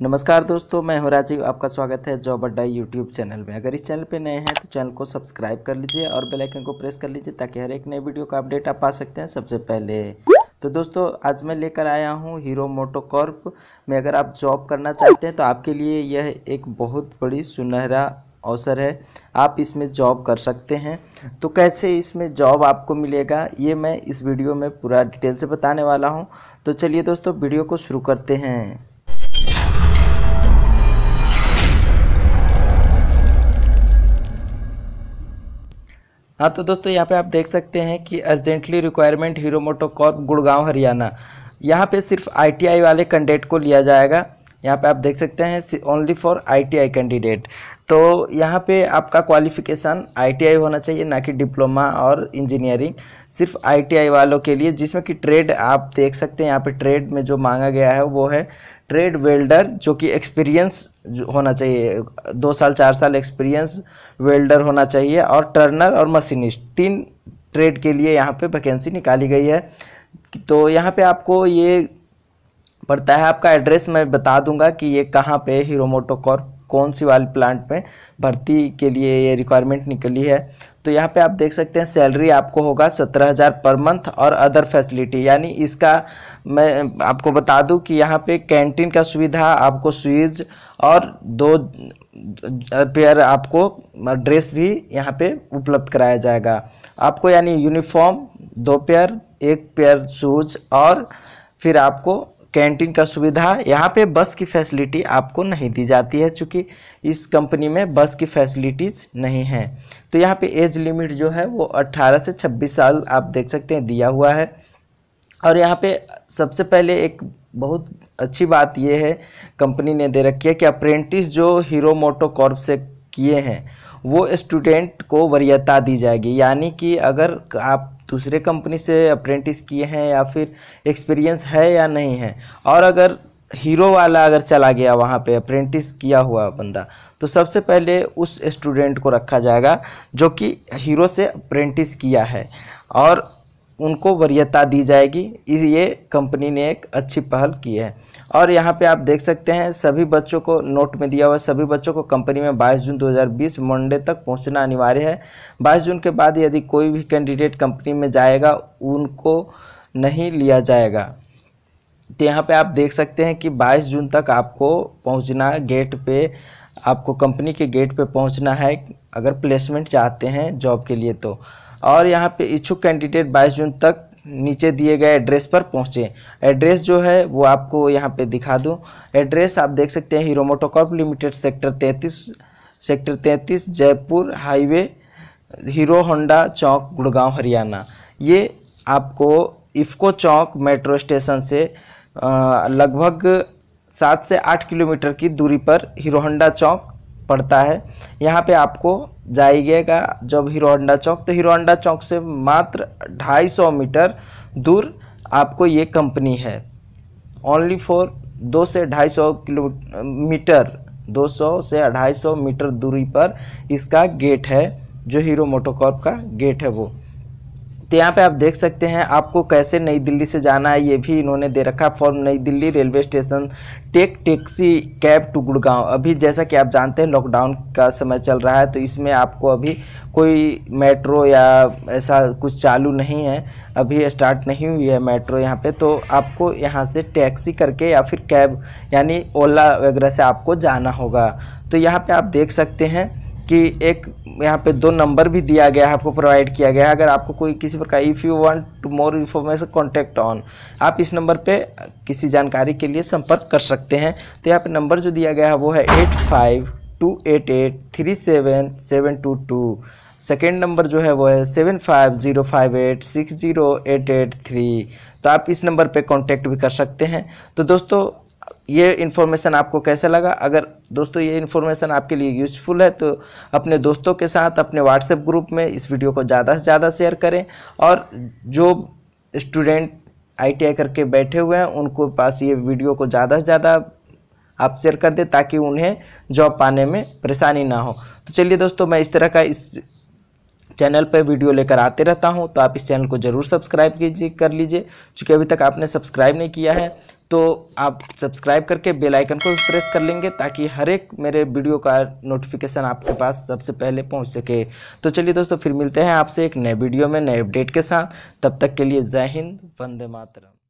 नमस्कार दोस्तों मैं हूं राजीव आपका स्वागत है जॉब अड्डा यूट्यूब चैनल में अगर इस चैनल पर नए हैं तो चैनल को सब्सक्राइब कर लीजिए और बेल आइकन को प्रेस कर लीजिए ताकि हर एक नए वीडियो का अपडेट आप पा सकते हैं सबसे पहले तो दोस्तों आज मैं लेकर आया हूं हीरो मोटोकॉर्प में अगर आप जॉब करना चाहते हैं तो आपके लिए यह एक बहुत बड़ी सुनहरा अवसर है आप इसमें जॉब कर सकते हैं तो कैसे इसमें जॉब आपको मिलेगा ये मैं इस वीडियो में पूरा डिटेल से बताने वाला हूँ तो चलिए दोस्तों वीडियो को शुरू करते हैं हाँ तो दोस्तों यहाँ पे आप देख सकते हैं कि urgently requirement Hero MotoCorp Gurgaon Haryana यहाँ पे सिर्फ आईटीआई वाले कैंडिडेट को लिया जाएगा यहाँ पे आप देख सकते हैं ओनली फॉर आईटीआई कैंडिडेट तो यहाँ पे आपका क्वालिफिकेशन आईटीआई होना चाहिए ना कि डिप्लोमा और इंजीनियरिंग सिर्फ आईटीआई वालों के लिए जिसमें कि ट्रेड आप देख सकते हैं यहाँ पे ट्रेड में जो मांगा गया है वो है ट्रेड वेल्डर जो कि एक्सपीरियंस होना चाहिए दो साल चार साल एक्सपीरियंस वेल्डर होना चाहिए और टर्नर और मशीनिस्ट तीन ट्रेड के लिए यहाँ पे वैकेंसी निकाली गई है तो यहाँ पे आपको ये पड़ता है आपका एड्रेस मैं बता दूंगा कि ये कहाँ पे हीरो कॉर्प कौन सी वाले प्लांट में भर्ती के लिए ये रिक्वायरमेंट निकली है तो यहाँ पे आप देख सकते हैं सैलरी आपको होगा सत्रह हज़ार पर मंथ और अदर फैसिलिटी यानी इसका मैं आपको बता दूँ कि यहाँ पे कैंटीन का सुविधा आपको स्वीज और दो पेयर आपको ड्रेस भी यहाँ पे उपलब्ध कराया जाएगा आपको यानी यूनिफॉर्म दो पेयर एक पेयर शूज और फिर आपको कैंटीन का सुविधा यहाँ पे बस की फैसिलिटी आपको नहीं दी जाती है चूँकि इस कंपनी में बस की फैसिलिटीज़ नहीं है तो यहाँ पे एज लिमिट जो है वो 18 से 26 साल आप देख सकते हैं दिया हुआ है और यहाँ पे सबसे पहले एक बहुत अच्छी बात यह है कंपनी ने दे रखी है कि अप्रेंटिस जो हीरो मोटो कॉर्प से किए हैं वो स्टूडेंट को वरीयता दी जाएगी यानी कि अगर आप दूसरे कंपनी से अप्रेंटिस किए हैं या फिर एक्सपीरियंस है या नहीं है और अगर हीरो वाला अगर चला गया वहाँ पे अप्रेंटिस किया हुआ बंदा तो सबसे पहले उस स्टूडेंट को रखा जाएगा जो कि हीरो से अप्रेंटिस किया है और उनको वरीयता दी जाएगी इस ये कंपनी ने एक अच्छी पहल की है और यहाँ पे आप देख सकते हैं सभी बच्चों को नोट में दिया हुआ सभी बच्चों को कंपनी में 22 जून 2020 मंडे तक पहुँचना अनिवार्य है 22 जून के बाद यदि कोई भी कैंडिडेट कंपनी में जाएगा उनको नहीं लिया जाएगा तो यहाँ पे आप देख सकते हैं कि 22 जून तक आपको पहुँचना गेट पे आपको कंपनी के गेट पर पहुँचना है अगर प्लेसमेंट चाहते हैं जॉब के लिए तो और यहाँ पे इच्छुक कैंडिडेट 22 जून तक नीचे दिए गए एड्रेस पर पहुँचे एड्रेस जो है वो आपको यहाँ पे दिखा दूँ एड्रेस आप देख सकते हैं हीरो मोटोकॉर्प लिमिटेड सेक्टर तैंतीस सेक्टर तैंतीस Jaipur highway Hero Honda Chowk Gurgaon Haryana ये आपको इफ्को चौक मेट्रो स्टेशन से लगभग सात से आठ किलोमीटर की दूरी पर हीरो होंडा चौक पड़ता है यहाँ पे आपको जाइएगा जब हीरो हंडा चौक तो हीरो हंडा चौक से मात्र 250 मीटर दूर आपको ये कंपनी है ओनली फॉर दो से ढाई सौ किलो मीटर 200 से 250 मीटर दूरी पर इसका गेट है जो हीरो मोटोकॉर्प का गेट है वो तो यहाँ पे आप देख सकते हैं आपको कैसे नई दिल्ली से जाना है ये भी इन्होंने दे रखा from Nai Delhi railway station take taxi cab to Gurgaon अभी जैसा कि आप जानते हैं लॉकडाउन का समय चल रहा है तो इसमें आपको अभी कोई मेट्रो या ऐसा कुछ चालू नहीं है अभी स्टार्ट नहीं हुई है मेट्रो यहाँ पे तो आपको यहाँ से टैक्सी करके या फिर कैब यानी ओला वगैरह से आपको जाना होगा तो यहाँ पे आप देख सकते हैं कि एक यहाँ पे दो नंबर भी दिया गया है आपको प्रोवाइड किया गया है अगर आपको कोई किसी प्रकार if you want to more information contact on आप इस नंबर पे किसी जानकारी के लिए संपर्क कर सकते हैं तो यहाँ पे नंबर जो दिया गया है वो है eight five two eight eight three seven seven two two second number जो है वो है seven five zero five eight six zero eight eight three तो आप इस नंबर पे कांटेक्ट भी कर सकते हैं तो दोस्तों ये इन्फॉर्मेशन आपको कैसा लगा अगर दोस्तों ये इन्फॉर्मेशन आपके लिए यूजफुल है तो अपने दोस्तों के साथ अपने व्हाट्सएप ग्रुप में इस वीडियो को ज़्यादा से ज़्यादा शेयर करें और जो स्टूडेंट आई करके बैठे हुए हैं उनको पास ये वीडियो को ज़्यादा से ज़्यादा आप शेयर कर दें ताकि उन्हें जॉब पाने में परेशानी ना हो तो चलिए दोस्तों मैं इस तरह का इस चैनल पर वीडियो लेकर आते रहता हूं तो आप इस चैनल को ज़रूर सब्सक्राइब कीजिए कर लीजिए क्योंकि अभी तक आपने सब्सक्राइब नहीं किया है तो आप सब्सक्राइब करके बेल आइकन को प्रेस कर लेंगे ताकि हर एक मेरे वीडियो का नोटिफिकेशन आपके पास सबसे पहले पहुंच सके तो चलिए दोस्तों फिर मिलते हैं आपसे एक नए वीडियो में नए अपडेट के साथ तब तक के लिए जय हिंद वंदे मातरम